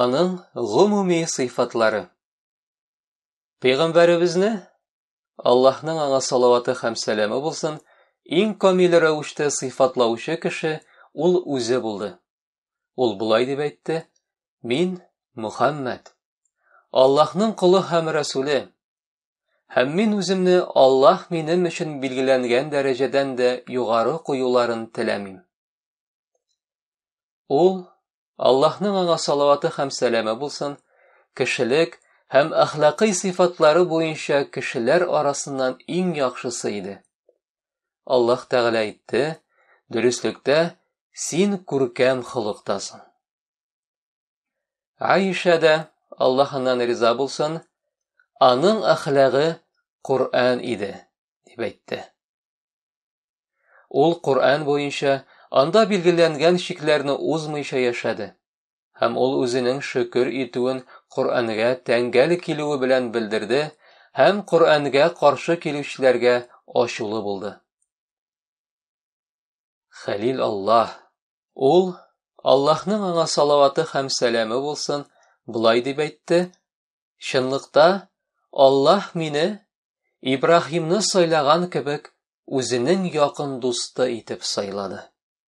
Аның ғұмуми сыйфатлары Пейғамбәрімізні, Аллаһның аңа салауаты һәм сәләмі болсын, иң камил рәвештә сыйфатлаушы кеше ол үзе болды. Ол былай деп әйтте: мен – Мұхаммәд». Аллаһның құлы һәм рәсуле. Хәм мин үземне Аллаһ минем үшін билгеләнгән дәрежеден де юғары куюларын теләмим." Ол! Аллаһның аңа салаваты һәм сәләме булсын, кешелек һәм әхлақи сифатлары бойынша кешеләр арасыннан иң яхшысы иде. Аллаһ Тәгалә әйтте: син күркәм хылықтасың. Аиша дә Аллаһынан риза булсын, аның әхлағы Құр'ан иде, деп әйтте. Ол Коръан бойынша анда билгеләнгән чикләрне узмыйча яшәде. Һәм ол үзенең шүкір итүен Құр'анға тәңгәл килүе белән белдерде һәм Коръәнгә каршы килүчеләргә ашулы булды. Хәлил Аллаһ Ол, Аллаһның аңа салаваты һәм сәләме булсын, булай дип әйтте: "Чынлыкта Аллаһ мине Ибраһимны сайлаған кебек үзенең якын дусты итеп сайлады."